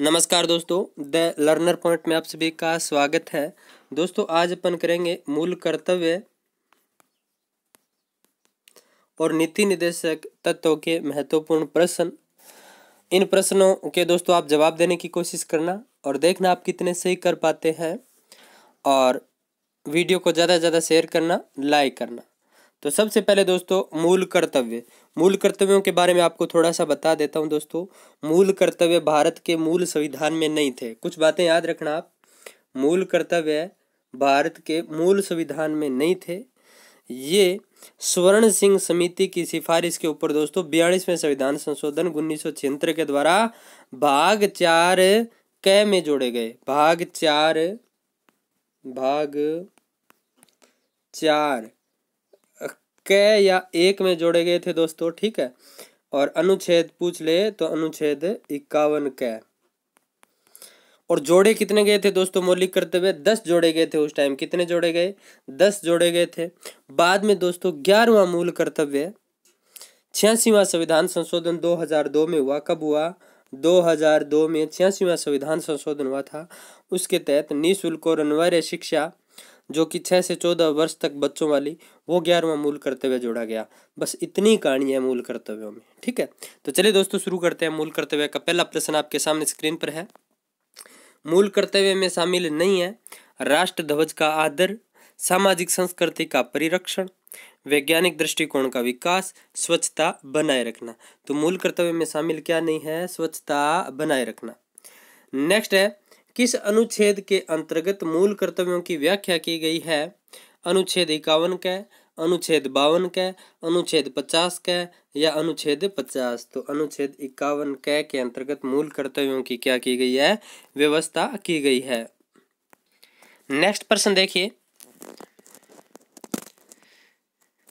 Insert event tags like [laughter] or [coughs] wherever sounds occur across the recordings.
नमस्कार दोस्तों the learner point में आप सभी का स्वागत है दोस्तों आज अपन करेंगे मूल कर्तव्य और नीति निदेशक तत्वों के महत्वपूर्ण प्रश्न इन प्रश्नों के दोस्तों आप जवाब देने की कोशिश करना और देखना आप कितने सही कर पाते हैं और वीडियो को ज़्यादा से ज़्यादा शेयर करना लाइक करना तो सबसे पहले दोस्तों मूल कर्तव्य मूल कर्तव्यों के बारे में आपको थोड़ा सा बता देता हूँ दोस्तों मूल कर्तव्य भारत के मूल संविधान में नहीं थे कुछ बातें याद रखना आप मूल कर्तव्य भारत के मूल संविधान में नहीं थे ये स्वर्ण सिंह समिति की सिफारिश के ऊपर दोस्तों बयालीसवें संविधान संशोधन उन्नीस के द्वारा भाग चार क में जोड़े गए भाग चार भाग चार क या एक में जोड़े गए थे दोस्तों ठीक है और अनुच्छेद पूछ ले तो अनुच्छेद इक्यावन क और जोड़े कितने गए थे दोस्तों मौलिक करते हुए दस जोड़े गए थे उस टाइम कितने जोड़े गए दस जोड़े गए थे बाद में दोस्तों ग्यारहवा मूल कर्तव्य छियासीवा संविधान संशोधन 2002 में हुआ कब हुआ 2002 में छियासीवा संविधान संशोधन हुआ था उसके तहत निःशुल्क और अनिवार्य शिक्षा जो कि छः से चौदह वर्ष तक बच्चों वाली वो ग्यारहवा मूल कर्तव्य जोड़ा गया बस इतनी कहानी है मूल कर्तव्यों में ठीक है तो चलिए दोस्तों शुरू करते हैं मूल कर्तव्य का पहला प्रश्न आपके सामने स्क्रीन पर है मूल कर्तव्य में शामिल नहीं है राष्ट्र ध्वज का आदर सामाजिक संस्कृति का परिरक्षण वैज्ञानिक दृष्टिकोण का विकास स्वच्छता बनाए रखना तो मूल कर्तव्य में शामिल क्या नहीं है स्वच्छता बनाए रखना नेक्स्ट है किस अनुच्छेद के अंतर्गत मूल कर्तव्यों की व्याख्या की गई है अनुच्छेद इक्यावन के अनुच्छेद बावन के अनुच्छेद पचास के या अनुच्छेद पचास तो अनुच्छेद इक्यावन कै के अंतर्गत मूल कर्तव्यों की क्या की गई है व्यवस्था की गई है नेक्स्ट प्रश्न देखिए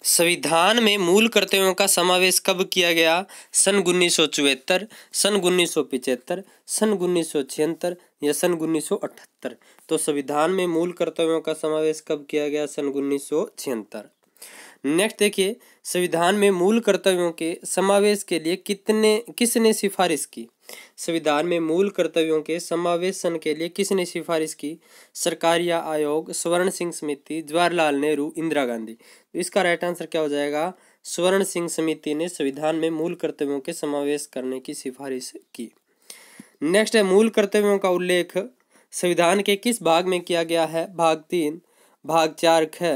संविधान में मूल कर्तव्यों का समावेश कब किया गया सन उन्नीस सौ चौहत्तर सन उन्नीस सौ पिचहत्तर सन उन्नीस सौ छिहत्तर या सन उन्नीस सौ अठहत्तर तो संविधान में मूल कर्तव्यों का समावेश कब किया गया सन उन्नीस सौ छिहत्तर नेक्स्ट देखिए संविधान में मूल कर्तव्यों के समावेश के लिए कितने किसने सिफारिश की संविधान में मूल कर्तव्यों के समावेशन के लिए किसने सिफारिश की सरकार या आयोग स्वर्ण सिंह समिति जवाहरलाल नेहरू इंदिरा गांधी तो इसका राइट आंसर क्या हो जाएगा स्वर्ण सिंह समिति ने संविधान में मूल कर्तव्यों के समावेश करने की सिफारिश की नेक्स्ट है मूल कर्तव्यों का उल्लेख संविधान के किस भाग में किया गया है भाग तीन भाग चार ख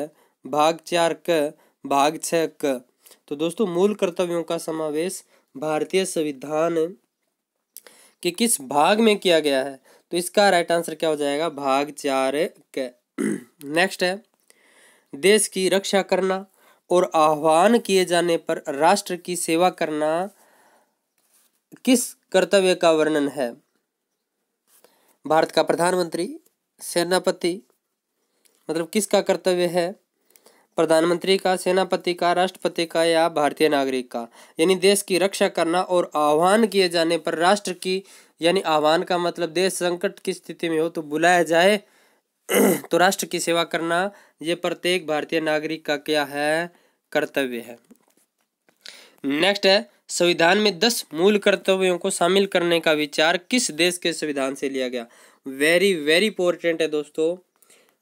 भाग चार क भाग छ क तो दोस्तों मूल कर्तव्यों का समावेश भारतीय संविधान के किस भाग में किया गया है तो इसका राइट आंसर क्या हो जाएगा भाग चार क नेक्स्ट है देश की रक्षा करना और आह्वान किए जाने पर राष्ट्र की सेवा करना किस कर्तव्य का वर्णन है भारत का प्रधानमंत्री सेनापति मतलब किसका कर्तव्य है प्रधानमंत्री का सेनापति का राष्ट्रपति का या भारतीय नागरिक का यानी देश की रक्षा करना और आह्वान किए जाने पर राष्ट्र की यानी आह्वान का मतलब देश संकट की स्थिति में हो तो बुलाया जाए तो राष्ट्र की सेवा करना ये प्रत्येक भारतीय नागरिक का क्या है कर्तव्य है नेक्स्ट है संविधान में दस मूल कर्तव्यों को शामिल करने का विचार किस देश के संविधान से लिया गया वेरी वेरी इंपॉर्टेंट है दोस्तों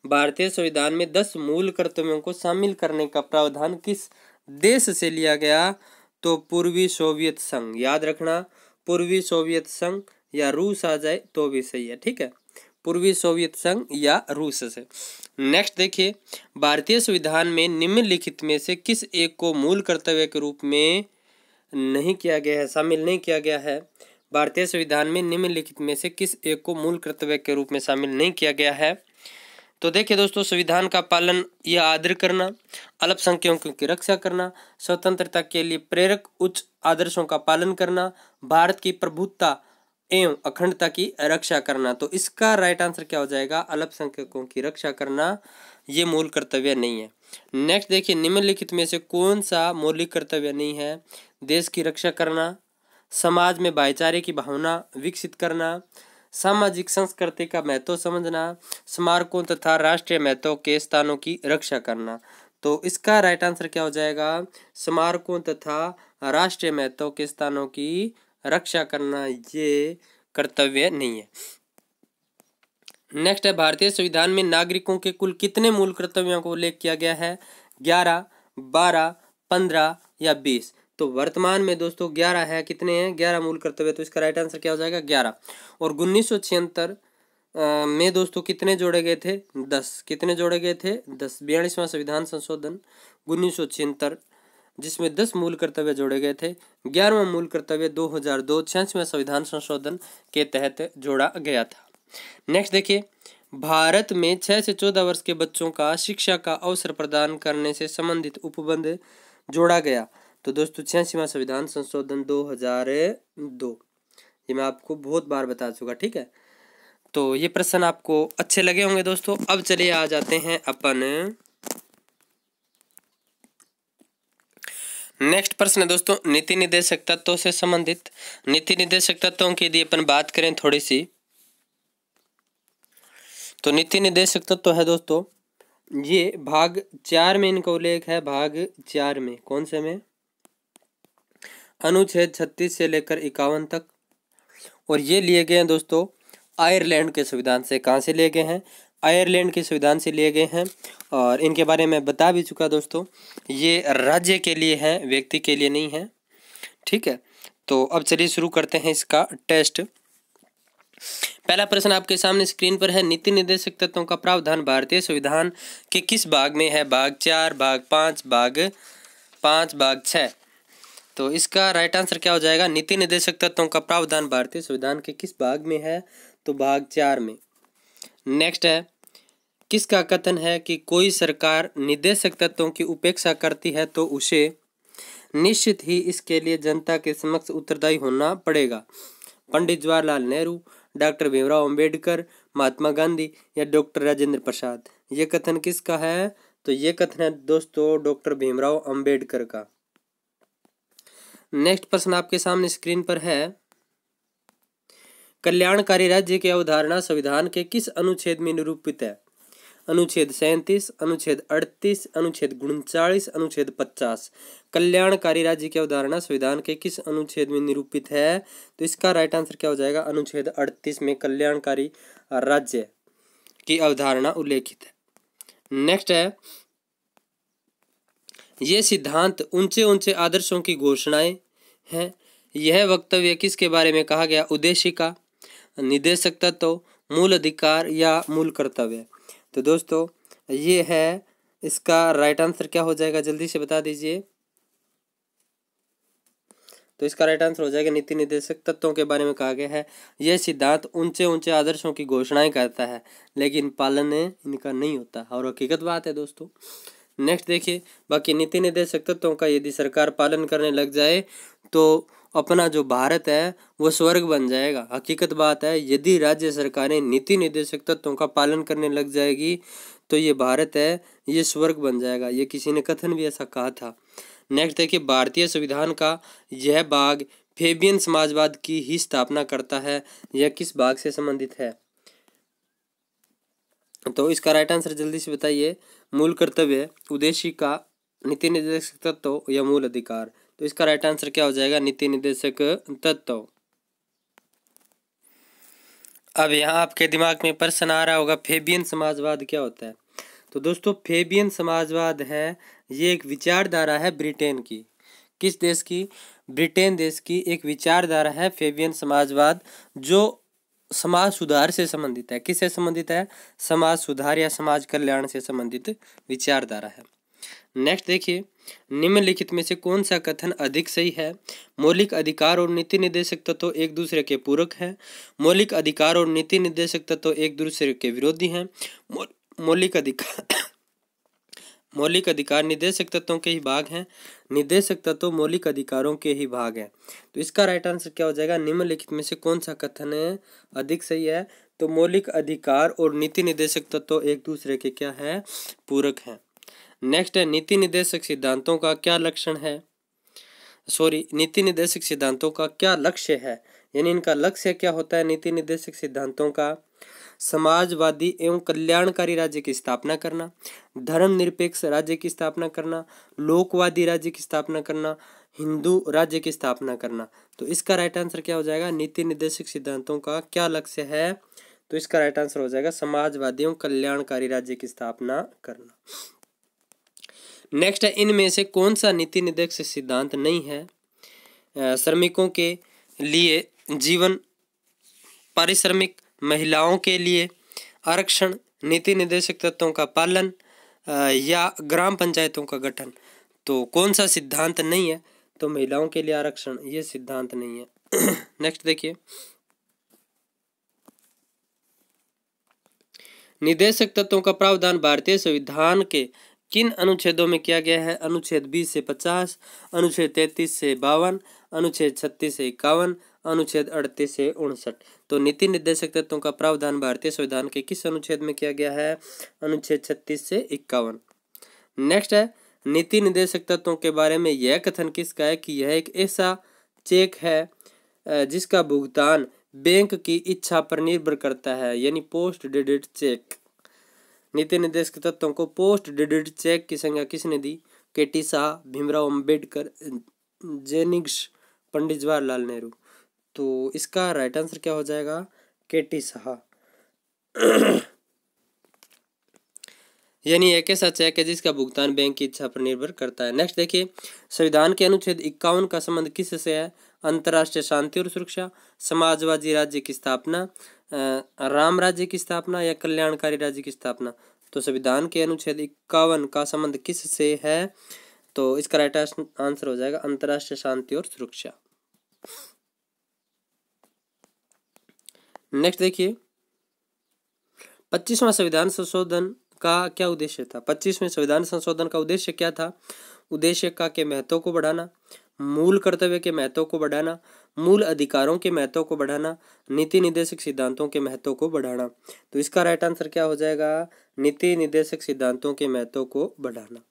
भारतीय संविधान में दस मूल कर्तव्यों को शामिल करने का प्रावधान किस देश से लिया गया तो पूर्वी सोवियत संघ याद रखना पूर्वी सोवियत संघ या रूस आ जाए तो भी सही है ठीक है पूर्वी सोवियत संघ या रूस से नेक्स्ट देखिए भारतीय संविधान में निम्नलिखित में से किस एक को मूल कर्तव्य के रूप में नहीं किया गया है शामिल नहीं किया गया है भारतीय संविधान में निम्नलिखित में से किस एक को मूल कर्तव्य के रूप में शामिल नहीं किया गया है तो देखिए दोस्तों संविधान का पालन या आदर करना अल्पसंख्यकों की रक्षा करना स्वतंत्रता के लिए प्रेरक उच्च आदर्शों का पालन करना भारत की प्रभुता एवं अखंडता की रक्षा करना तो इसका राइट आंसर क्या हो जाएगा अल्पसंख्यकों की रक्षा करना ये मूल कर्तव्य नहीं है नेक्स्ट देखिए निम्नलिखित में से कौन सा मौलिक कर्तव्य नहीं है देश की रक्षा करना समाज में भाईचारे की भावना विकसित करना सामाजिक संस्कृति का महत्व समझना स्मारकों तथा राष्ट्रीय महत्व के स्थानों की रक्षा करना तो इसका राइट आंसर क्या हो जाएगा स्मारकों तथा राष्ट्रीय महत्व के स्थानों की रक्षा करना ये कर्तव्य नहीं है नेक्स्ट है भारतीय संविधान में नागरिकों के कुल कितने मूल कर्तव्यों को उल्लेख किया गया है ग्यारह बारह पंद्रह या बीस तो वर्तमान में दोस्तों ग्यारह है कितने हैं ग्यारह मूल कर्तव्य तो इसका राइट आंसर क्या हो जाएगा ग्यारह और उन्नीस में दोस्तों कितने जोड़े गए थे दस कितने जोड़े गए थे दस बयालीसवां संविधान संशोधन उन्नीस सौ छिहत्तर जिसमें दस मूल कर्तव्य जोड़े गए थे ग्यारहवा मूल कर्तव्य दो हजार दो छियासवें संविधान संशोधन के तहत जोड़ा गया था नेक्स्ट देखिए भारत में छः से चौदह वर्ष के बच्चों का शिक्षा का अवसर प्रदान करने से संबंधित उपबंध जोड़ा गया तो दोस्तों छियासीवा संविधान संशोधन 2002 ये मैं आपको बहुत बार बता चुका ठीक है तो ये प्रश्न आपको अच्छे लगे होंगे दोस्तों अब चलिए आ जाते हैं अपन नेक्स्ट प्रश्न है दोस्तों नीति निदेशक तत्वों से संबंधित नीति निदेशक तत्वों की यदि अपन बात करें थोड़ी सी तो नीति निदेशक तत्व है दोस्तों ये भाग चार में इनका उल्लेख है भाग चार में कौन से में अनुच्छेद छत्तीस से लेकर इक्यावन तक और ये लिए गए हैं दोस्तों आयरलैंड के संविधान से कहाँ से लिए गए हैं आयरलैंड के संविधान से लिए गए हैं और इनके बारे में बता भी चुका दोस्तों ये राज्य के लिए हैं व्यक्ति के लिए नहीं है ठीक है तो अब चलिए शुरू करते हैं इसका टेस्ट पहला प्रश्न आपके सामने स्क्रीन पर है नीति निर्देशक तत्वों का प्रावधान भारतीय संविधान के किस भाग में है भाग चार भाग पाँच भाग पाँच भाग छः तो इसका राइट आंसर क्या हो जाएगा नीति निर्देशक तत्वों का प्रावधान भारतीय संविधान के किस भाग में है तो भाग चार में नेक्स्ट है किसका कथन है कि कोई सरकार निदेशक तत्वों की उपेक्षा करती है तो उसे निश्चित ही इसके लिए जनता के समक्ष उत्तरदायी होना पड़ेगा पंडित जवाहरलाल नेहरू डॉक्टर भीमराव अंबेडकर महात्मा गांधी या डॉक्टर राजेंद्र प्रसाद ये कथन किसका है तो ये कथन है दोस्तों डॉक्टर भीमराव अंबेडकर का नेक्स्ट प्रश्न आपके सामने स्क्रीन पर है कल्याणकारी राज्य की अवधारणा संविधान के किस अनुच्छेद में निरूपित है अनुच्छेद सैंतीस अनुच्छेद अड़तीस अनुच्छेद उनचालीस अनुच्छेद पचास कल्याणकारी राज्य की अवधारणा संविधान के किस अनुच्छेद में निरूपित है तो इसका राइट आंसर क्या हो जाएगा अनुच्छेद अड़तीस में कल्याणकारी राज्य की अवधारणा उल्लेखित है नेक्स्ट है ये सिद्धांत ऊंचे ऊंचे आदर्शों की घोषणाएं हैं यह वक्तव्य किसके बारे में कहा गया का निदेशक तत्व मूल अधिकार या मूल कर्तव्य तो दोस्तों ये है इसका राइट आंसर क्या हो जाएगा जल्दी से बता दीजिए तो इसका राइट आंसर हो जाएगा नीति निदेशक तत्वों के बारे में कहा गया है यह सिद्धांत ऊंचे ऊंचे आदर्शों की घोषणाएं करता है लेकिन पालन इनका नहीं होता और हकीकत बात है दोस्तों नेक्स्ट देखिए बाकी नीति निर्देशक तत्वों का यदि सरकार पालन करने लग जाए तो अपना जो भारत है वो स्वर्ग बन जाएगा हकीकत बात है यदि राज्य सरकारें नीति निर्देशक तत्वों का पालन करने लग जाएगी तो ये भारत है ये स्वर्ग बन जाएगा ये किसी ने कथन भी ऐसा कहा था नेक्स्ट देखिए भारतीय संविधान का यह भाग फेबियन समाजवाद की ही स्थापना करता है यह किस भाग से संबंधित है तो इसका राइट आंसर जल्दी से बताइए मूल कर्तव्य उद्देश्य का नीति निर्देशक तत्व या मूल अधिकार तो इसका राइट आंसर क्या हो जाएगा नीति निर्देशक तत्व अब यहाँ आपके दिमाग में प्रश्न आ रहा होगा फेबियन समाजवाद क्या होता है तो दोस्तों फेबियन समाजवाद है ये एक विचारधारा है ब्रिटेन की किस देश की ब्रिटेन देश की एक विचारधारा है फेबियन समाजवाद जो समाज सुधार से संबंधित है किससे संबंधित है समाज सुधार या समाज कल्याण से संबंधित विचारधारा है नेक्स्ट देखिए निम्नलिखित में से कौन सा कथन अधिक सही है मौलिक अधिकार और नीति निर्देशक तत्व तो एक दूसरे के पूरक हैं मौलिक अधिकार और नीति निर्देशक तत्व तो एक दूसरे के विरोधी हैं मौलिक अधिकार मौलिक अधिकार निदेशक तत्वों के ही भाग हैं निदेशक तत्व मौलिक अधिकारों के ही भाग हैं तो इसका राइट आंसर क्या हो जाएगा निम्नलिखित में से कौन सा कथन है अधिक सही है तो मौलिक अधिकार और नीति निदेशक तत्व एक दूसरे के क्या है पूरक हैं नेक्स्ट है नीति निदेशक सिद्धांतों का क्या लक्षण है सॉरी नीति निदेशक सिद्धांतों का क्या लक्ष्य है यानी इनका लक्ष्य क्या होता है नीति निदेशक सिद्धांतों का समाजवादी एवं कल्याणकारी राज्य की स्थापना करना धर्मनिरपेक्ष राज्य की स्थापना करना लोकवादी राज्य की स्थापना करना हिंदू राज्य की स्थापना करना तो इसका राइट आंसर क्या हो जाएगा नीति निर्देशक सिद्धांतों का क्या लक्ष्य है तो इसका राइट आंसर हो जाएगा समाजवादी एवं कल्याणकारी राज्य की स्थापना करना नेक्स्ट है इनमें से कौन सा नीति निर्देश सिद्धांत नहीं है श्रमिकों के लिए जीवन पारिश्रमिक महिलाओं के लिए आरक्षण नीति निर्देशक तत्वों का पालन या ग्राम पंचायतों का गठन तो कौन सा सिद्धांत नहीं है तो महिलाओं के लिए आरक्षण ये सिद्धांत नहीं है नेक्स्ट [clears throat] देखिए निदेशक तत्वों का प्रावधान भारतीय संविधान के किन अनुच्छेदों में किया गया है अनुच्छेद बीस से पचास अनुच्छेद तैतीस से बावन अनुच्छेद छत्तीस से इक्यावन अनुच्छेद अड़तीस से उनसठ तो नीति निर्देशक तत्वों का प्रावधान भारतीय संविधान के किस अनुच्छेद में किया गया है अनुच्छेद छत्तीस से इक्यावन नेक्स्ट है नीति निर्देशक तत्वों के बारे में यह कथन किसका है कि यह एक ऐसा चेक है जिसका भुगतान बैंक की इच्छा पर निर्भर करता है यानी पोस्ट डेडिट चेक नीति निर्देशक तत्वों को पोस्ट डेडिट चेक की संज्ञा किसने दी K T Shah Bhimrao Ambedkar Jennings Pandit Jawaharlal Nehru तो इसका राइट आंसर क्या हो जाएगा के टी शाह यानी एक ऐसा चेक है जिसका भुगतान बैंक की इच्छा पर निर्भर करता है नेक्स्ट देखिए संविधान के अनुच्छेद इक्यावन का संबंध किस से है अंतर्राष्ट्रीय शांति और सुरक्षा समाजवादी राज्य की स्थापना राम राज्य की स्थापना या कल्याणकारी राज्य की स्थापना तो संविधान के अनुच्छेद इक्यावन का संबंध किस से है तो इसका राइट आंसर हो जाएगा अंतर्राष्ट्रीय शांति और सुरक्षा नेक्स्ट देखिए पच्चीसवां संविधान संशोधन का क्या उद्देश्य था पच्चीसवें संविधान संशोधन का उद्देश्य क्या था उद्देश्य का के महत्व को बढ़ाना मूल कर्तव्य के महत्व को बढ़ाना मूल अधिकारों के महत्व को बढ़ाना नीति निर्देशक सिद्धांतों के महत्व को बढ़ाना तो इसका राइट आंसर क्या हो जाएगा नीति निर्देशक सिद्धांतों के महत्व को बढ़ाना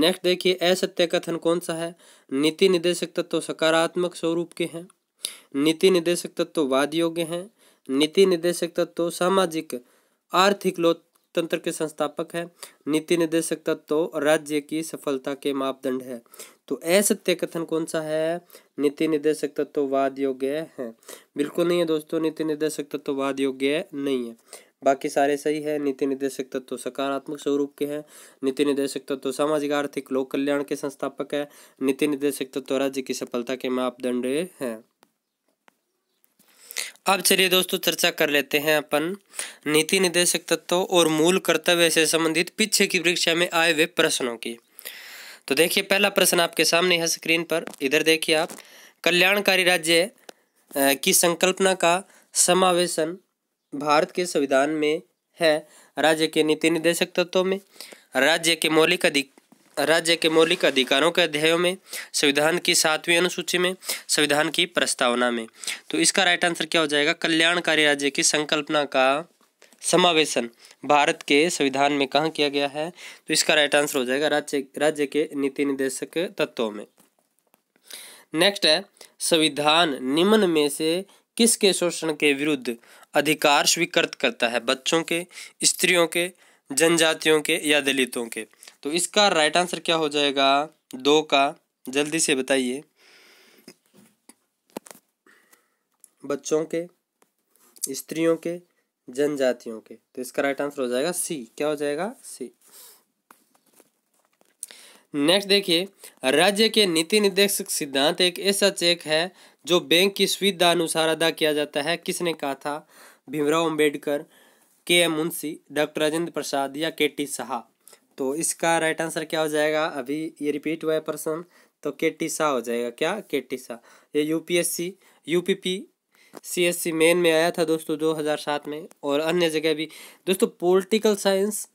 नेक्स्ट देखिए असत्य कथन कौन सा है नीति निर्देशक तत्व सकारात्मक स्वरूप के हैं नीति निर्देशक तत्व वाद योग्य हैं नीति निर्देशक तत्व तो सामाजिक आर्थिक लोकतंत्र के संस्थापक है नीति निर्देशक तत्व तो राज्य की सफलता के मापदंड है तो असत्य कथन कौन सा है नीति निर्देशक तत्व तो वाद योग्य है बिल्कुल नहीं है दोस्तों नीति निर्देशक तत्व वाद योग्य नहीं है बाकी सारे सही है नीति निर्देशक तत्व तो सकारात्मक स्वरूप के हैं नीति निर्देशक तत्व तो सामाजिक आर्थिक लोक कल्याण के संस्थापक है नीति निर्देशक तत्व तो राज्य की सफलता के मापदंड हैं अब चलिए दोस्तों चर्चा कर लेते हैं अपन नीति निदेशक तत्व और मूल कर्तव्य से संबंधित पीछे की परीक्षा में आए हुए प्रश्नों की तो देखिए पहला प्रश्न आपके सामने है स्क्रीन पर इधर देखिए आप कल्याणकारी राज्य की संकल्पना का समावेशन भारत के संविधान में है राज्य के नीति निदेशक तत्वों में राज्य के मौलिक अधिक राज्य के मौलिक अधिकारों के अध्यायों में संविधान की सातवीं अनुसूची में संविधान की प्रस्तावना में तो इसका राइट आंसर क्या हो जाएगा कल्याणकारी राज्य की संकल्पना का समावेशन भारत के संविधान में कहाँ किया गया है तो इसका राइट आंसर हो जाएगा राज्य राज्य के नीति निर्देशक तत्वों में नेक्स्ट है संविधान निम्न में से किसके शोषण के विरुद्ध अधिकार स्वीकृत करता है बच्चों के स्त्रियों के जनजातियों के या दलितों के तो इसका राइट आंसर क्या हो जाएगा दो का जल्दी से बताइए बच्चों के स्त्रियों के जनजातियों के तो इसका राइट आंसर हो जाएगा सी क्या हो जाएगा सी नेक्स्ट देखिए राज्य के नीति निर्देशक सिद्धांत एक ऐसा चेक है जो बैंक की सुविधा अनुसार अदा किया जाता है किसने कहा था Bhimrao Ambedkar K M Munshi doctor Rajendra Prasad या के टी शाह तो इसका राइट आंसर क्या हो जाएगा अभी ये रिपीट हुआ है प्रश्न तो के टी शाह हो जाएगा क्या के टी शाह ये यूपीएससी यूपीपी सीएससी मेन में आया था दोस्तों 2007 में और अन्य जगह भी दोस्तों पॉलिटिकल साइंस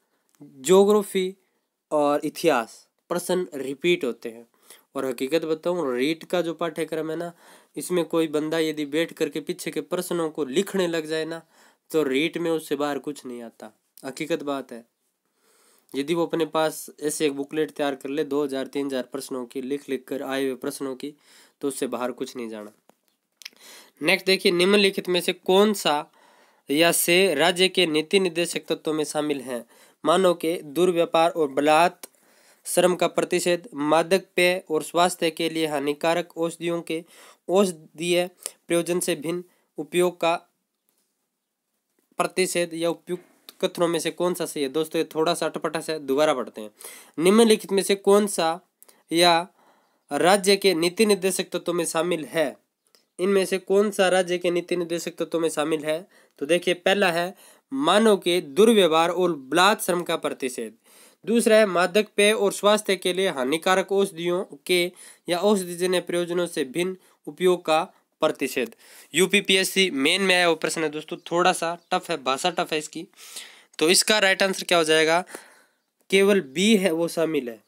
जोग्राफी और इतिहास प्रश्न रिपीट होते हैं और हकीकत बताऊँ रीट का जो पाठ्यक्रम है ना इसमें कोई बंदा यदि बैठ करके पीछे के प्रश्नों को लिखने लग जाए ना तो रेट में उससे बाहर कुछ नहीं आता हकीकत बात है यदि वो अपने पास ऐसे एक बुकलेट तैयार कर ले दो हज़ार तीन हज़ार प्रश्नों की लिख लिख कर आए हुए प्रश्नों की तो उससे बाहर कुछ नहीं जाना नेक्स्ट देखिए निम्नलिखित में से कौन सा या से राज्य के नीति निर्देशक तत्वों में शामिल हैं मानो के दुर्व्यापार और बलात् श्रम का प्रतिषेध मादक पेय और स्वास्थ्य के लिए हानिकारक औषधियों के औषधीय प्रयोजन से भिन्न उपयोग का प्रतिषेध या उपयुक्त कथनों में से कौन सा सही है दोस्तों ये थोड़ा सा अटपटा सा दोबारा पढ़ते हैं निम्नलिखित में से कौन सा या राज्य के नीति निर्देशक तत्व तो में शामिल है इनमें से कौन सा राज्य के नीति निर्देशक तत्व तो में शामिल है तो देखिए पहला है मानव के दुर्व्यवहार और बलात् श्रम का प्रतिषेध दूसरा है मादक पेय और स्वास्थ्य के लिए हानिकारक औषधियों के या औषधिजन्य प्रयोजनों से भिन्न उपयोग का प्रतिशत यूपीपीएससी मेन में आया हुआ प्रश्न है दोस्तों थोड़ा सा टफ है भाषा टफ है इसकी तो इसका राइट आंसर क्या हो जाएगा केवल बी है वो शामिल है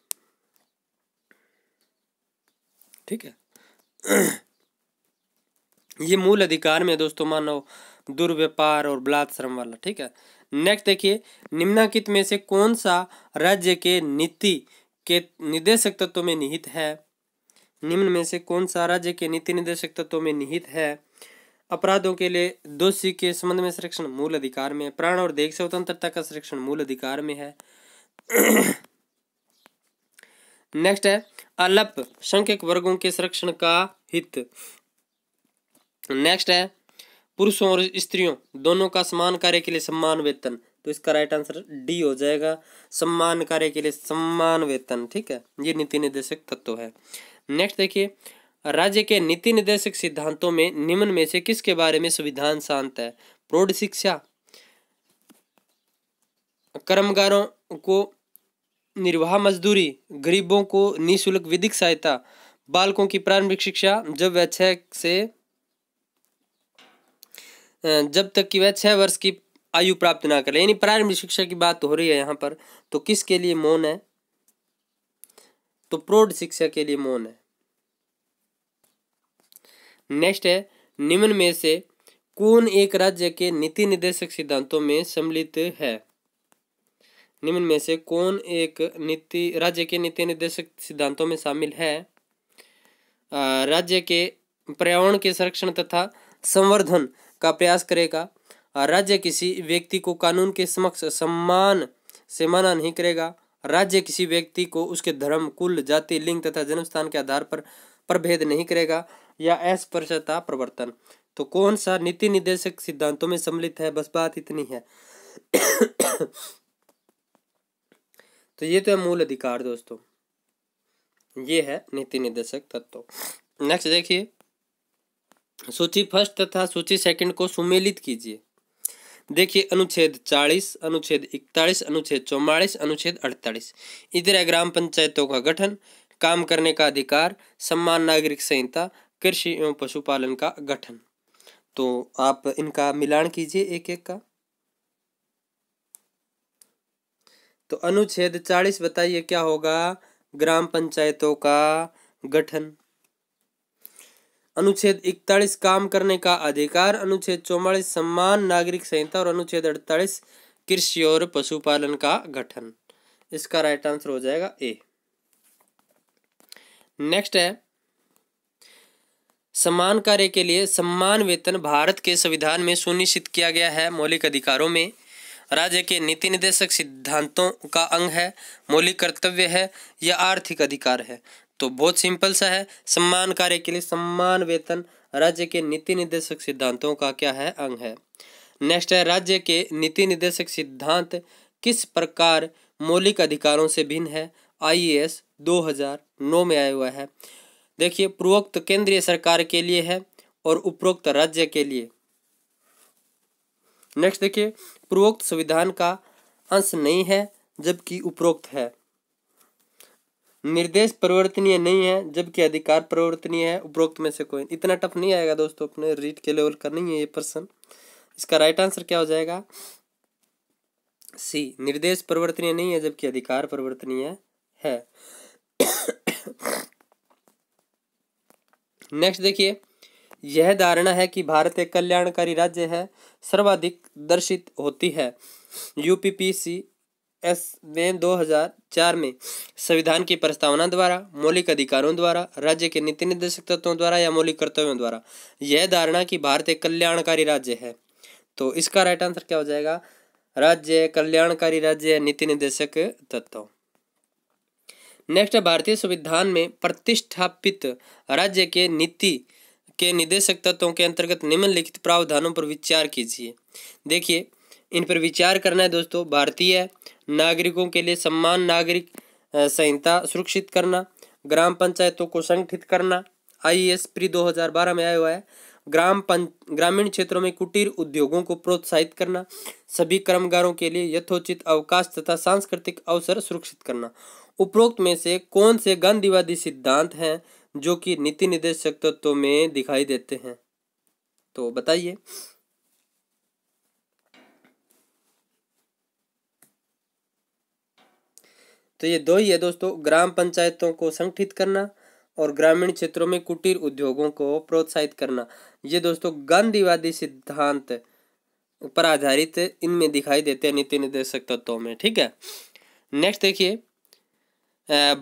ठीक है [clears throat] ये मूल अधिकार में दोस्तों मानव दुर्व्यापार और बलात् श्रम वाला ठीक है नेक्स्ट देखिए निम्नाकित में से कौन सा राज्य के नीति के निदेशक तत्व तो में निहित है निम्न में से कौन सा राज्य के नीति निर्देशक तत्वों में निहित है अपराधों के लिए दोषी के संबंध में संरक्षण मूल अधिकार में प्राण और देख स्वतंत्रता का संरक्षण मूल अधिकार में है नेक्स्ट है अल्प संख्यक वर्गों के संरक्षण का हित नेक्स्ट है पुरुषों और स्त्रियों दोनों का समान कार्य के लिए सम्मान वेतन तो इसका राइट आंसर डी हो जाएगा सम्मान कार्य के लिए सम्मान वेतन ठीक है ये नीति निर्देशक तत्व है नेक्स्ट देखिए राज्य के नीति निर्देशक सिद्धांतों में निम्न में से किसके बारे में संविधान शांत है प्रौढ़ शिक्षा कर्मगारों को निर्वाह मजदूरी गरीबों को निःशुल्क विधिक सहायता बालकों की प्रारंभिक शिक्षा जब वह छः से जब तक कि वह छः वर्ष की आयु प्राप्त ना करें यानी प्रारंभिक शिक्षा की बात हो रही है यहाँ पर तो किसके लिए मौन है तो प्रौढ़ शिक्षा के लिए मौन है नेक्स्ट है निम्न में से कौन एक राज्य के नीति निर्देशक सिद्धांतों में सम्मिलित है निम्न में से कौन एक नीति राज्य के नीति निर्देशक सिद्धांतों में शामिल है राज्य के पर्यावरण के संरक्षण तथा संवर्धन का प्रयास करेगा राज्य किसी व्यक्ति को कानून के समक्ष सम्मान से मना नहीं करेगा राज्य किसी व्यक्ति को उसके धर्म कुल जाति लिंग तथा जन्म स्थान के आधार पर प्रभेद नहीं करेगा या अस्पृश्यता प्रवर्तन तो कौन सा नीति निर्देशक सिद्धांतों में सम्मिलित है बस बात इतनी है तो ये तो है मूल अधिकार दोस्तों ये है नीति निर्देशक तत्व नेक्स्ट देखिए सूची फर्स्ट तथा सूची सेकंड को सुमेलित कीजिए देखिए अनुच्छेद 40 अनुच्छेद 41 अनुच्छेद चौवालीस अनुच्छेद 48 इधर है ग्राम पंचायतों का गठन काम करने का अधिकार सम्मान नागरिक संहिता कृषि एवं पशुपालन का गठन तो आप इनका मिलान कीजिए एक एक का तो अनुच्छेद चालीस बताइए क्या होगा ग्राम पंचायतों का गठन अनुच्छेद इकतालीस काम करने का अधिकार अनुच्छेद चौवालीस सम्मान नागरिक संहिता और अनुच्छेद अड़तालीस कृषि और पशुपालन का गठन इसका राइट आंसर हो जाएगा ए नेक्स्ट है सम्मान कार्य के लिए सम्मान वेतन भारत के संविधान में सुनिश्चित किया गया है मौलिक अधिकारों में राज्य के नीति निर्देशक सिद्धांतों का अंग है मौलिक कर्तव्य है या आर्थिक अधिकार है तो बहुत सिंपल सा है सम्मान कार्य के लिए सम्मान वेतन राज्य के नीति निर्देशक सिद्धांतों का क्या है अंग है नेक्स्ट है राज्य के नीति निर्देशक सिद्धांत किस प्रकार मौलिक अधिकारों से भिन्न है आईएएस 2009 में आया हुआ है देखिए पूर्वोक्त केंद्रीय सरकार के लिए है और उपरोक्त राज्य के लिए नेक्स्ट देखिए पूर्वोक्त संविधान का अंश नहीं है जबकि उपरोक्त है निर्देश परिवर्तनीय नहीं है जबकि अधिकार परिवर्तनीय है उपरोक्त में से कोई इतना टफ नहीं आएगा दोस्तों अपने रीट के लेवल का नहीं है ये प्रश्न इसका राइट आंसर क्या हो जाएगा सी निर्देश परिवर्तनीय नहीं है जबकि अधिकार परिवर्तनीय है नेक्स्ट देखिए यह धारणा है कि भारत एक कल्याणकारी राज्य है सर्वाधिक दर्शित होती है यूपीपीसी एस में 2004 में संविधान की प्रस्तावना द्वारा मौलिक अधिकारों द्वारा राज्य के नीति निर्देशक तत्वों द्वारा या मौलिक कर्तव्यों द्वारा यह धारणा कि भारत एक कल्याणकारी राज्य है तो इसका राइट आंसर क्या हो जाएगा राज्य कल्याणकारी राज्य नीति निर्देशक तत्व नेक्स्ट भारतीय संविधान में प्रतिष्ठापित राज्य के नीति के निदेशक तत्वों के अंतर्गत निम्नलिखित प्रावधानों पर विचार कीजिए देखिए इन पर विचार करना है दोस्तों भारतीय नागरिकों के लिए सम्मान नागरिक संहिता सुरक्षित करना ग्राम पंचायतों को संगठित करना आई एस प्री दो हजार बारह में आया हुआ है ग्राम पंच ग्रामीण क्षेत्रों में कुटीर उद्योगों को प्रोत्साहित करना सभी कर्मगारों के लिए यथोचित अवकाश तथा सांस्कृतिक अवसर सुरक्षित करना उपरोक्त में से कौन से गांधीवादी सिद्धांत हैं जो कि नीति निर्देशक तत्व में दिखाई देते हैं तो बताइए तो ये दो ही है दोस्तों ग्राम पंचायतों को संगठित करना और ग्रामीण क्षेत्रों में कुटीर उद्योगों को प्रोत्साहित करना ये दोस्तों गांधीवादी सिद्धांत पर आधारित इनमें दिखाई देते हैं नीति निर्देशक तत्वों में ठीक है नेक्स्ट देखिए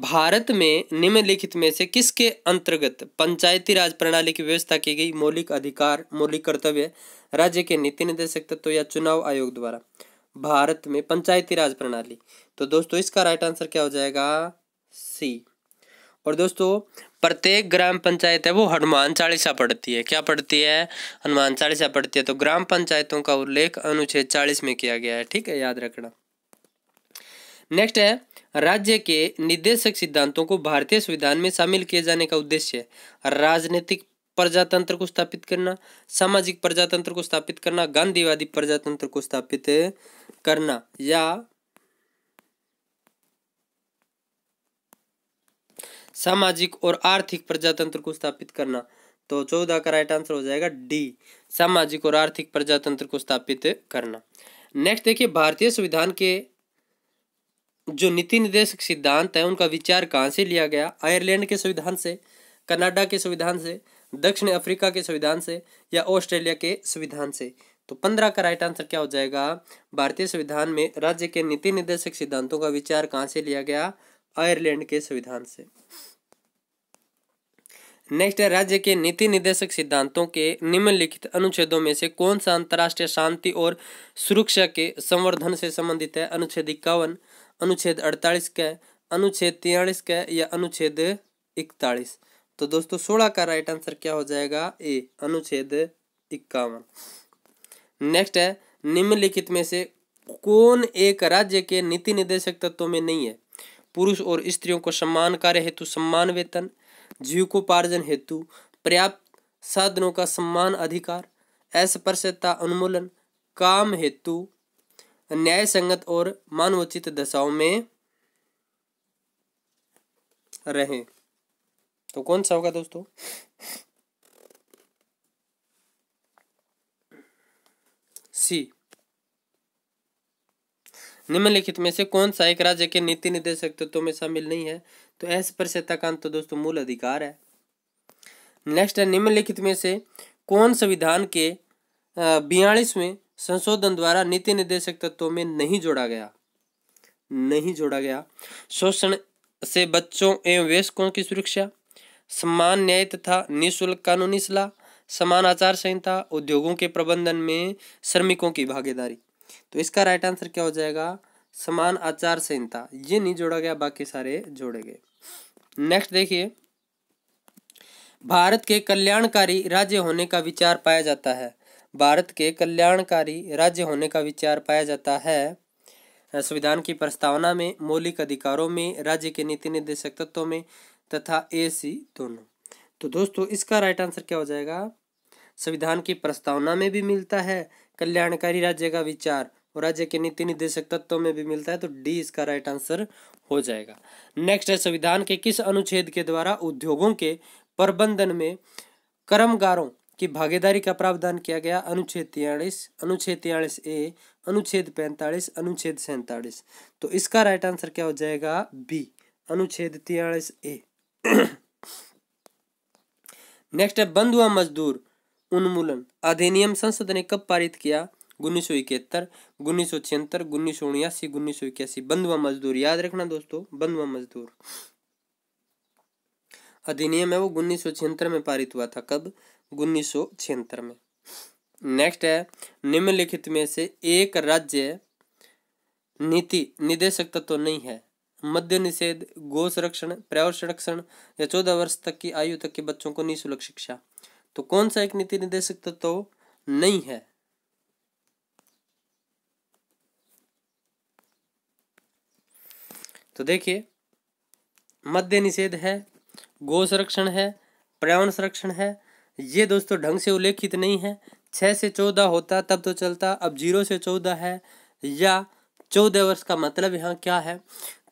भारत में निम्नलिखित में से किसके अंतर्गत पंचायती राज प्रणाली की व्यवस्था की गई मौलिक अधिकार मौलिक कर्तव्य राज्य के नीति निर्देशक तत्व या चुनाव आयोग द्वारा भारत में पंचायती राज प्रणाली तो दोस्तों इसका राइट आंसर क्या हो जाएगा सी और दोस्तों प्रत्येक ग्राम पंचायत है वो हनुमान चालीसा पढ़ती है क्या पढ़ती है हनुमान चालीसा पढ़ती है तो ग्राम पंचायतों का उल्लेख अनुच्छेद चालीस में किया गया है ठीक है याद रखना नेक्स्ट है राज्य के निदेशक सिद्धांतों को भारतीय संविधान में शामिल किए जाने का उद्देश्य राजनीतिक प्रजातंत्र को स्थापित करना सामाजिक प्रजातंत्र को स्थापित करना गांधीवादी प्रजातंत्र को स्थापित करना या सामाजिक और आर्थिक प्रजातंत्र को स्थापित करना तो चौदह का राइट आंसर हो जाएगा डी सामाजिक और आर्थिक प्रजातंत्र को स्थापित करना नेक्स्ट देखिए भारतीय संविधान के जो नीति निर्देशक सिद्धांत है उनका विचार कहाँ से लिया गया आयरलैंड के संविधान से कनाडा के संविधान से दक्षिण अफ्रीका के संविधान से या ऑस्ट्रेलिया के संविधान से तो पंद्रह का राइट आंसर क्या हो जाएगा भारतीय संविधान में राज्य के नीति निर्देशक सिद्धांतों का विचार कहाँ से लिया गया आयरलैंड के संविधान से नेक्स्ट है राज्य के नीति निर्देशक सिद्धांतों के निम्नलिखित अनुच्छेदों में से कौन सा अंतर्राष्ट्रीय शांति और सुरक्षा के संवर्धन से संबंधित है अनुच्छेद इक्यावन अनुच्छेद अड़तालीस का अनुच्छेद तिरालीस का या अनुच्छेद इकतालीस तो दोस्तों सोलह का राइट आंसर क्या हो जाएगा ए अनुच्छेद इक्यावन नेक्स्ट है निम्नलिखित में से कौन एक राज्य के नीति निर्देशक तत्वों में नहीं है पुरुष और स्त्रियों को सम्मान कार्य हेतु सम्मान वेतन जीविकोपार्जन हेतु पर्याप्त साधनों का सम्मान अधिकार अस्पृश्यता उन्मूलन काम हेतु न्याय संगत और मानवोचित दशाओं में रहें तो कौन सा होगा दोस्तों सी निम्नलिखित में से कौन सा एक राज्य के नीति निर्देशक तत्व तो में शामिल नहीं है तो एस पर शताकांत तो दोस्तों मूल अधिकार है नेक्स्ट है निम्नलिखित में से कौन संविधान के बयालीसवें संशोधन द्वारा नीति निर्देशक तत्वों में नहीं जोड़ा गया नहीं जोड़ा गया शोषण से बच्चों एवं वयस्कों की सुरक्षा समान न्याय तथा निःशुल्क कानूनी सलाह समान आचार संहिता उद्योगों के प्रबंधन में श्रमिकों की भागीदारी तो इसका राइट आंसर क्या हो जाएगा समान आचार संहिता ये नहीं जोड़ा गया बाकी सारे जोड़े गए नेक्स्ट देखिए भारत के कल्याणकारी राज्य होने का विचार पाया जाता है भारत के कल्याणकारी राज्य होने का विचार पाया जाता है संविधान की प्रस्तावना में मौलिक अधिकारों में राज्य के नीति निर्देशक तत्वों में तथा ए सी दोनों तो दोस्तों इसका राइट आंसर क्या हो जाएगा संविधान की प्रस्तावना में भी मिलता है कल्याणकारी राज्य का विचार और राज्य के नीति निर्देशक तत्वों में भी मिलता है तो डी इसका राइट आंसर हो जाएगा नेक्स्ट है संविधान के किस अनुच्छेद के द्वारा उद्योगों के प्रबंधन में कर्मगारों की भागीदारी का प्रावधान किया गया अनुच्छेद तिरालीस अनुच्छेद तिरालीस ए अनुच्छेद पैंतालीस अनुच्छेद सैंतालीस तो इसका राइट आंसर क्या हो जाएगा बी अनुच्छेद तिरालीस ए नेक्स्ट [coughs] है बंधुआ मजदूर उन्मूलन अधिनियम संसद ने कब पारित किया उन्नीस सौ इकहत्तर उन्नीस सौ छिहत्तर उन्नीस सौ उन्यासी उन्नीस सौ इक्यासी बंधुआ मजदूर याद रखना दोस्तों बंधुआ मजदूर अधिनियम है वो उन्नीस सौ छिहत्तर में पारित हुआ था कब उन्नीस सौ छिहत्तर में नेक्स्ट है निम्नलिखित में से एक राज्य नीति निदेशक तत्व तो नहीं है मद्य निषेध गो संरक्षण पर्यावरण संरक्षण या चौदह वर्ष तक की आयु तक के बच्चों को निःशुल्क शिक्षा तो कौन सा एक नीति निर्देशक तत्व तो नहीं है तो देखिए मध्य निषेध है गो संरक्षण है पर्यावरण संरक्षण है ये दोस्तों ढंग से उल्लेखित नहीं है छः से चौदह होता तब तो चलता अब जीरो से चौदह है या चौदह वर्ष का मतलब यहाँ क्या है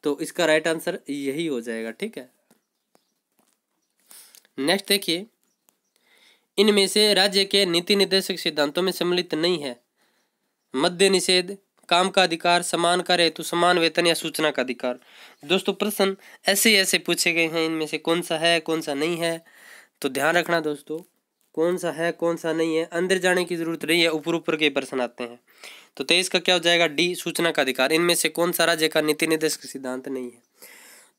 तो इसका राइट आंसर यही हो जाएगा ठीक है नेक्स्ट देखिए इनमें से राज्य के नीति निर्देशक सिद्धांतों में सम्मिलित नहीं है मध्य निषेध काम का अधिकार समान कार्य हेतु समान वेतन या सूचना का अधिकार दोस्तों प्रश्न ऐसे ऐसे पूछे गए हैं इनमें से कौन सा है कौन सा नहीं है तो ध्यान रखना दोस्तों कौन सा है कौन सा नहीं है अंदर जाने की जरूरत नहीं है ऊपर ऊपर के प्रश्न आते हैं तो तेईस का क्या हो जाएगा डी सूचना का अधिकार इनमें से कौन सा राज्य का नीति निर्देश सिद्धांत नहीं है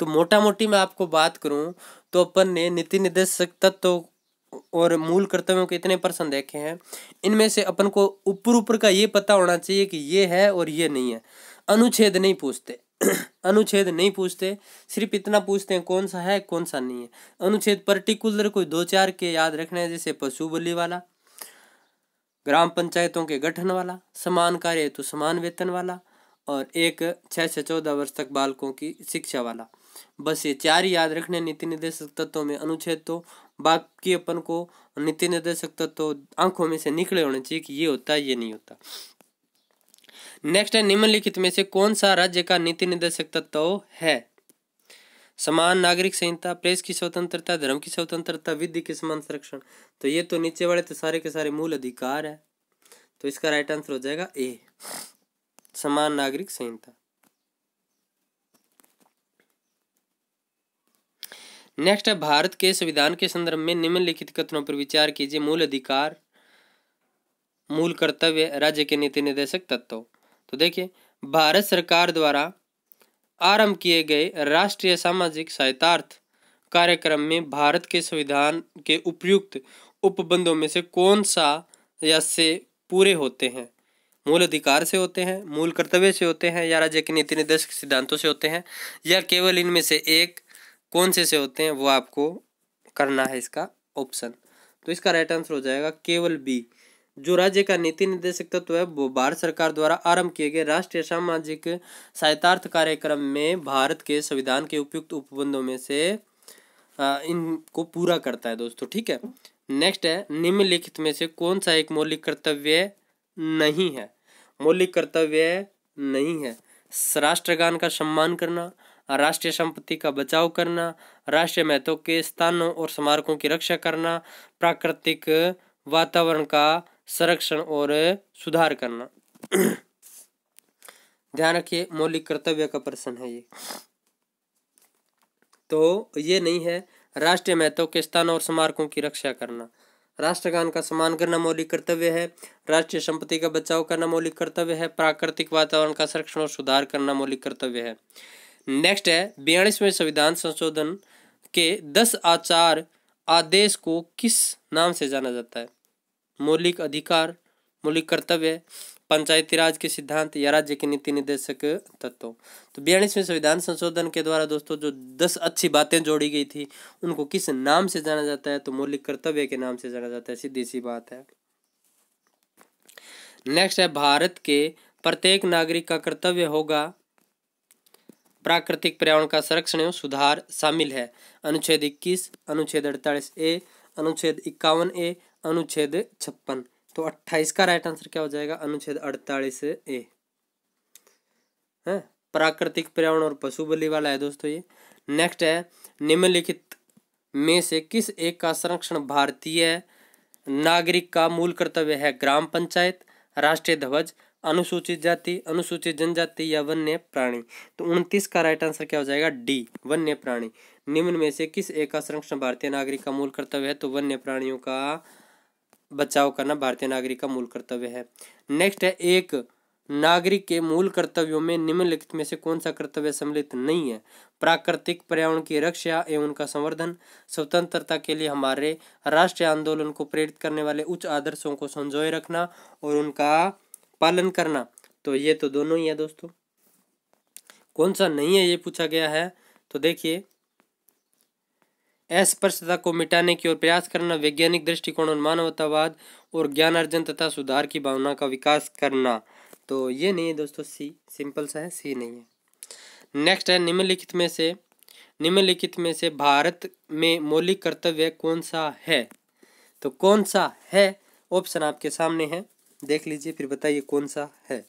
तो मोटा मोटी मैं आपको बात करूं तो अपन ने नीति निर्देशक तत्व और मूल कर्तव्यों के इतने प्रश्न देखे हैं इनमें से अपन को ऊपर ऊपर का ये पता होना चाहिए कि ये है और ये नहीं है अनुच्छेद नहीं पूछते [clears throat] अनुच्छेद नहीं पूछते सिर्फ इतना पूछते हैं कौन सा है कौन सा नहीं है अनुच्छेद पर्टिकुलर कोई दो चार के याद रखने जैसे पशु बलि वाला ग्राम पंचायतों के गठन वाला समान कार्य हेतु समान वेतन वाला और एक छः से चौदह वर्ष तक बालकों की शिक्षा वाला बस ये चार ही याद रखने नीति निर्देशक तत्वों में अनुच्छेद तो बाकी अपन को नीति निर्देशक तत्व आंखों में से निकले होने चाहिए कि ये होता है ये नहीं होता नेक्स्ट है निम्नलिखित में से कौन सा राज्य का नीति निर्देशक तत्व है समान नागरिक संहिता प्रेस की स्वतंत्रता धर्म की स्वतंत्रता विधि के समान संरक्षण तो ये तो नीचे वाले तो सारे के सारे मूल अधिकार है तो इसका राइट आंसर हो जाएगा ए समान नागरिक संहिता नेक्स्ट है भारत के संविधान के संदर्भ में निम्नलिखित कथनों पर विचार कीजिए मूल अधिकार मूल कर्तव्य राज्य के नीति निर्देशक तत्व तो देखिए भारत सरकार द्वारा आरंभ किए गए राष्ट्रीय सामाजिक सहायतार्थ कार्यक्रम में भारत के संविधान के उपयुक्त उपबंधों में से कौन सा या से पूरे होते हैं मूल अधिकार से होते हैं मूल कर्तव्य से होते हैं या राज्य के नीति निर्देश सिद्धांतों से होते हैं या केवल इनमें से एक कौन से से होते हैं वो आपको करना है इसका ऑप्शन तो इसका राइट आंसर हो जाएगा केवल बी जो राज्य का नीति निर्देशक तत्व है वो भारत सरकार द्वारा आरंभ किए गए राष्ट्रीय सामाजिक सहायतार्थ कार्यक्रम में भारत के संविधान के उपयुक्त उपबंधों में से इनको पूरा करता है दोस्तों ठीक है नेक्स्ट है निम्नलिखित में से कौन सा एक मौलिक कर्तव्य नहीं है मौलिक कर्तव्य नहीं है राष्ट्रगान का सम्मान करना राष्ट्रीय संपत्ति का बचाव करना राष्ट्रीय महत्व के स्थानों और स्मारकों की रक्षा करना प्राकृतिक वातावरण का संरक्षण और सुधार करना [clears throat] ध्यान रखिए मौलिक कर्तव्य का प्रश्न है ये तो ये नहीं है राष्ट्रीय महत्व के स्थान और स्मारकों की रक्षा करना राष्ट्रगान का सम्मान करना मौलिक कर्तव्य है राष्ट्रीय संपत्ति का बचाव करना मौलिक कर्तव्य है प्राकृतिक वातावरण का संरक्षण और सुधार करना मौलिक कर्तव्य है नेक्स्ट है बयालीसवें संविधान संशोधन के दस आचार आदेश को किस नाम से जाना जाता है मौलिक अधिकार मौलिक कर्तव्य पंचायती राज के सिद्धांत या राज्य के नीति निर्देशक तत्व तो बयालीसवें संविधान संशोधन के द्वारा दोस्तों जो दस अच्छी बातें जोड़ी गई थी उनको किस नाम से जाना जाता है तो मौलिक कर्तव्य के नाम से जाना जाता है सीधी सी बात है नेक्स्ट है भारत के प्रत्येक नागरिक का कर्तव्य होगा प्राकृतिक पर्यावरण का संरक्षण एवं सुधार शामिल है अनुच्छेद इक्कीस अनुच्छेद अड़तालीस ए अनुच्छेद इक्यावन ए अनुच्छेद छप्पन तो अट्ठाईस का राइट आंसर क्या हो जाएगा अनुच्छेद अड़तालीस ए है हाँ? प्राकृतिक पर्यावरण और पशु बलि वाला है दोस्तों ये नेक्स्ट है निम्नलिखित में से किस एक का संरक्षण भारतीय नागरिक का मूल कर्तव्य है ग्राम पंचायत राष्ट्रीय ध्वज अनुसूचित जाति अनुसूचित जनजाति या वन्य प्राणी तो उनतीस का राइट आंसर क्या हो जाएगा डी वन्य प्राणी निम्न में से किस एक का संरक्षण भारतीय नागरिक का मूल कर्तव्य है तो वन्य प्राणियों का बचाव करना भारतीय नागरिक का मूल कर्तव्य है नेक्स्ट है एक नागरिक के मूल कर्तव्यों में निम्नलिखित में से कौन सा कर्तव्य सम्मिलित नहीं है प्राकृतिक पर्यावरण की रक्षा एवं उनका संवर्धन स्वतंत्रता के लिए हमारे राष्ट्रीय आंदोलन को प्रेरित करने वाले उच्च आदर्शों को संजोए रखना और उनका पालन करना तो ये तो दोनों ही है दोस्तों कौन सा नहीं है ये पूछा गया है तो देखिए अस्पृश्यता को मिटाने की ओर प्रयास करना वैज्ञानिक दृष्टिकोण और मानवतावाद और अर्जन तथा सुधार की भावना का विकास करना तो ये नहीं है दोस्तों सी सिंपल सा है सी नहीं है नेक्स्ट है निम्नलिखित में से निम्नलिखित में से भारत में मौलिक कर्तव्य कौन सा है तो कौन सा है ऑप्शन आपके सामने है देख लीजिए फिर बताइए कौन सा है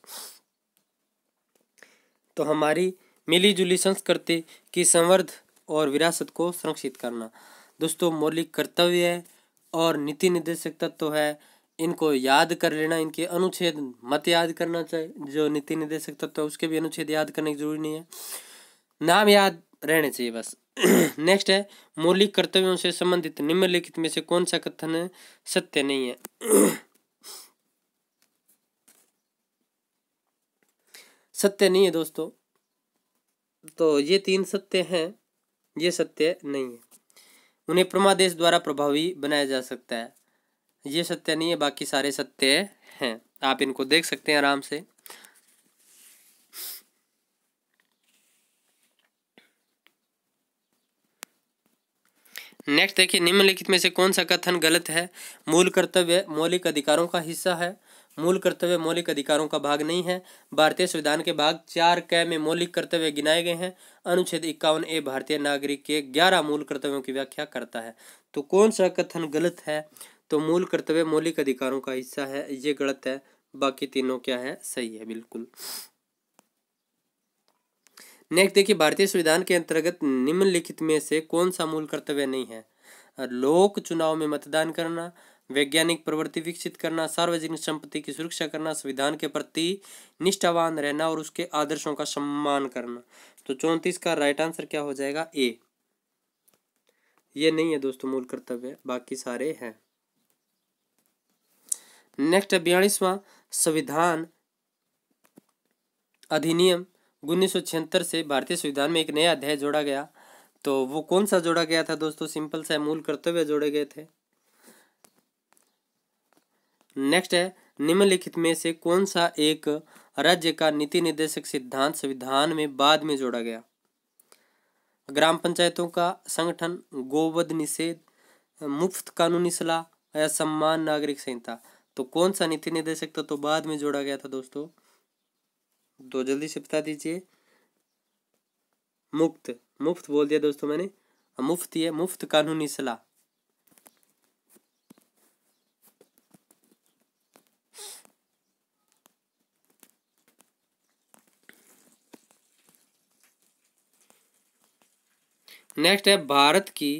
तो हमारी मिलीजुली संस्कृति की संवर्ध और विरासत को संरक्षित करना दोस्तों मौलिक कर्तव्य है और नीति निर्देशक तत्व तो है इनको याद कर लेना इनके अनुच्छेद मत याद करना चाहिए जो नीति निर्देशक तत्व तो है उसके भी अनुच्छेद याद करने की जरूरी नहीं है नाम याद रहने चाहिए बस नेक्स्ट [clears throat] है मौलिक कर्तव्यों से संबंधित निम्नलिखित में से कौन सा कथन सत्य नहीं है [clears throat] सत्य नहीं है दोस्तों तो ये तीन सत्य हैं ये सत्य नहीं है उन्हें प्रमादेश द्वारा प्रभावी बनाया जा सकता है ये सत्य नहीं है बाकी सारे सत्य हैं आप इनको देख सकते हैं आराम से नेक्स्ट देखिए निम्नलिखित में से कौन सा कथन गलत है मूल कर्तव्य मौलिक अधिकारों का हिस्सा है मूल कर्तव्य मौलिक अधिकारों का भाग नहीं है भारतीय संविधान के भाग चार क में मौलिक कर्तव्य गिनाए गए हैं अनुच्छेद इक्यावन ए भारतीय नागरिक के ग्यारह मूल कर्तव्यों की व्याख्या करता है तो कौन सा कथन गलत है तो मूल कर्तव्य मौलिक अधिकारों का हिस्सा है ये गलत है बाकी तीनों क्या है सही है बिल्कुल नेक्स्ट देखिए भारतीय संविधान के अंतर्गत निम्नलिखित में से कौन सा मूल कर्तव्य नहीं है लोक चुनाव में मतदान करना वैज्ञानिक प्रवृत्ति विकसित करना सार्वजनिक संपत्ति की सुरक्षा करना संविधान के प्रति निष्ठावान रहना और उसके आदर्शों का सम्मान करना तो चौंतीस का राइट आंसर क्या हो जाएगा ए ये नहीं है दोस्तों मूल कर्तव्य बाकी सारे हैं नेक्स्ट बयालीसवा संविधान अधिनियम उन्नीस से भारतीय संविधान में एक नया अध्याय जोड़ा गया तो वो कौन सा जोड़ा गया था दोस्तों सिंपल सा मूल कर्तव्य जोड़े गए थे नेक्स्ट है निम्नलिखित में से कौन सा एक राज्य का नीति निर्देशक सिद्धांत संविधान में बाद में जोड़ा गया ग्राम पंचायतों का संगठन गोवध निषेध मुफ्त कानूनी सलाह या सम्मान नागरिक संहिता तो कौन सा नीति निर्देशक था तो बाद में जोड़ा गया था दोस्तों तो जल्दी से बता दीजिए मुफ्त मुफ्त बोल दिया दोस्तों मैंने मुफ्त ये मुफ्त कानूनी सलाह नेक्स्ट है भारत की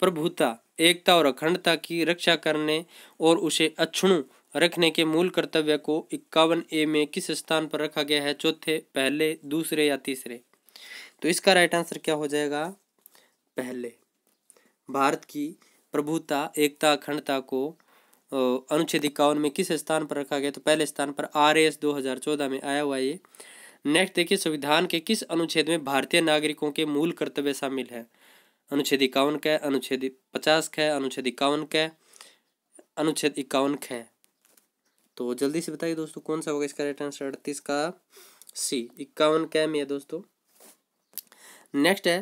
प्रभुता एकता और अखंडता की रक्षा करने और उसे अक्षुणु रखने के मूल कर्तव्य को इक्यावन ए में किस स्थान पर रखा गया है चौथे पहले दूसरे या तीसरे तो इसका राइट आंसर क्या हो जाएगा पहले भारत की प्रभुता एकता अखंडता को अनुच्छेद इक्यावन में किस स्थान पर रखा गया तो पहले स्थान पर आर एस दो हज़ार चौदह में आया हुआ ये नेक्स्ट देखिए संविधान के किस अनुच्छेद में भारतीय नागरिकों के मूल कर्तव्य शामिल है अनुच्छेद इक्यावन क अनुच्छेद पचास ख अनुच्छेद इक्यावन क अनुच्छेद इक्यावन ख तो जल्दी से बताइए दोस्तों कौन सा होगा इसका राइट आंसर अड़तीस का सी इक्यावन कै में है दोस्तों नेक्स्ट है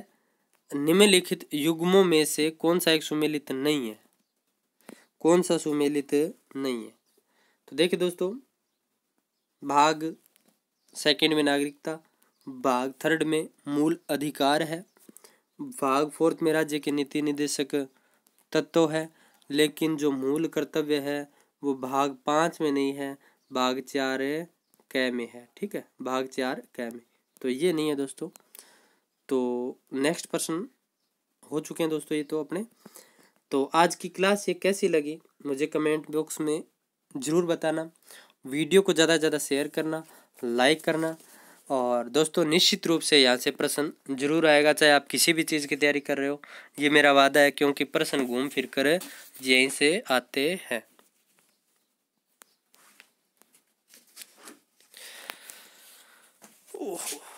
निम्नलिखित युग्मों में से कौन सा एक सुमेलित नहीं है कौन सा सुमेलित नहीं है तो देखिए दोस्तों भाग सेकंड में नागरिकता भाग थर्ड में मूल अधिकार है भाग फोर्थ में राज्य के नीति निदेशक तत्व है लेकिन जो मूल कर्तव्य है वो भाग पाँच में नहीं है भाग चार कै में है ठीक है भाग चार कै में तो ये नहीं है दोस्तों तो नेक्स्ट प्रश्न हो चुके हैं दोस्तों ये तो अपने तो आज की क्लास ये कैसी लगी मुझे कमेंट बॉक्स में ज़रूर बताना वीडियो को ज़्यादा से ज़्यादा शेयर करना लाइक करना और दोस्तों निश्चित रूप से यहाँ से प्रश्न जरूर आएगा चाहे आप किसी भी चीज़ की तैयारी कर रहे हो ये मेरा वादा है क्योंकि प्रश्न घूम फिर कर यहीं से आते हैं ओह